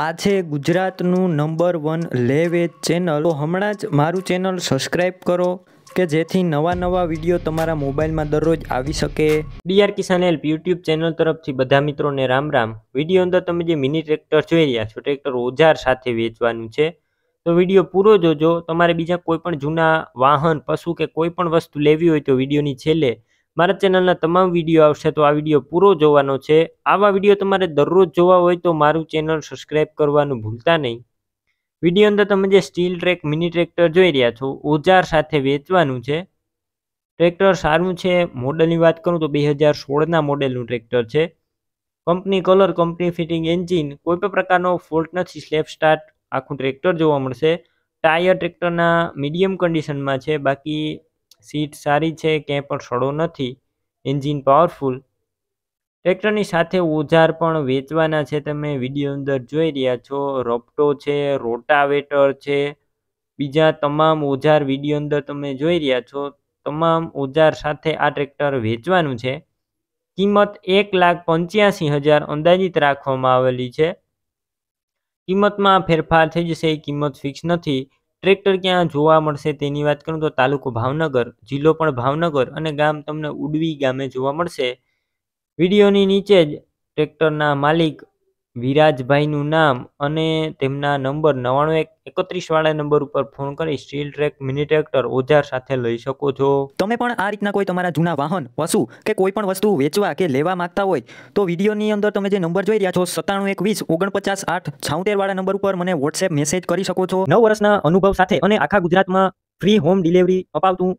આ છે ગુજરાતનું નંબર વન લેવેજ ચેનલ તો હમણાં જ મારું ચેનલ સબસ્ક્રાઈબ કરો કે જેથી નવા નવા વિડીયો તમારા મોબાઈલમાં દરરોજ આવી શકે ડીઆર કિસાન હેલ્પ યુટ્યુબ ચેનલ તરફથી બધા મિત્રોને રામ રામ વિડીયો અંદર તમે જે મિની ટ્રેક્ટર જોઈ રહ્યા છો ટ્રેક્ટર ઓજાર સાથે વેચવાનું છે તો વિડીયો પૂરો જોજો તમારે બીજા કોઈ પણ જૂના વાહન પશુ કે કોઈ પણ વસ્તુ લેવી હોય તો વિડીયોની છેલ્લે મારા ચેનલના તમામ વિડીયો આવશે તો આ વિડીયો પૂરો જોવાનો છે આવા વિડીયો તમારે દરરોજ જોવા હોય તો મારું ચેનલ સબસ્ક્રાઈબ કરવાનું ભૂલતા નહીં વિડીયો અંદર તમે જે સ્ટીલ ટ્રેક મિની ટ્રેક્ટર જોઈ રહ્યા છો ઓજાર સાથે વેચવાનું છે ટ્રેક્ટર સારું છે મોડલની વાત કરું તો બે હજાર સોળના મોડેલનું ટ્રેક્ટર છે company colour company fitting engine કોઈ પણ પ્રકારનો ફોલ્ટ નથી સ્લેબ સ્ટાર્ટ આખું ટ્રેક્ટર જોવા મળશે ટાયર ટ્રેક્ટરના મીડિયમ કન્ડિશનમાં છે બાકી સીટ સારી છે ક્યાંય પણ સડો નથી એન્જિન પાવરફુલ ટ્રેક્ટરની સાથે ઓજાર પણ વેચવાના છે તમે વિડીયો અંદર જોઈ રહ્યા છો રોપટો છે રોટાવેટર છે બીજા તમામ ઓજાર વિડીયો અંદર તમે જોઈ રહ્યા છો તમામ ઓજાર સાથે આ ટ્રેક્ટર વેચવાનું છે કિંમત એક લાખ પંચ્યાસી હજાર અંદાજિત રાખવામાં આવેલી છે કિંમતમાં ફેરફાર થઈ જશે એ કિંમત ફિક્સ નથી ટ્રેક્ટર ક્યાં જોવા મળશે તેની વાત કરું તો તાલુકો ભાવનગર જિલ્લો પણ ભાવનગર અને ગામ તમને ઉડવી ગામે જોવા મળશે વિડીયોની નીચે જ ટ્રેક્ટરના માલિક વિરાજભાઈનું નામ અને તેમના નંબર નવ્વાણું એક એકત્રીસ વાળા નંબર ઉપર ફોન કરી સ્ટીલ ટ્રેક મિની ટ્રેક્ટર ઓજાર સાથે લઈ શકો છો તમે પણ આ રીતના કોઈ તમારા જૂના વાહન પશુ કે કોઈ પણ વસ્તુ વેચવા કે લેવા માંગતા હોય તો વિડીયોની અંદર તમે જે નંબર જોઈ રહ્યા છો સત્તાણું એક વીસ ઓગણપચાસ આઠ છાઉતેર નંબર ઉપર મને વોટ્સએપ મેસેજ કરી શકો છો નવ વર્ષના અનુભવ સાથે અને આખા ગુજરાતમાં ફ્રી હોમ ડિલિવરી અપાવતું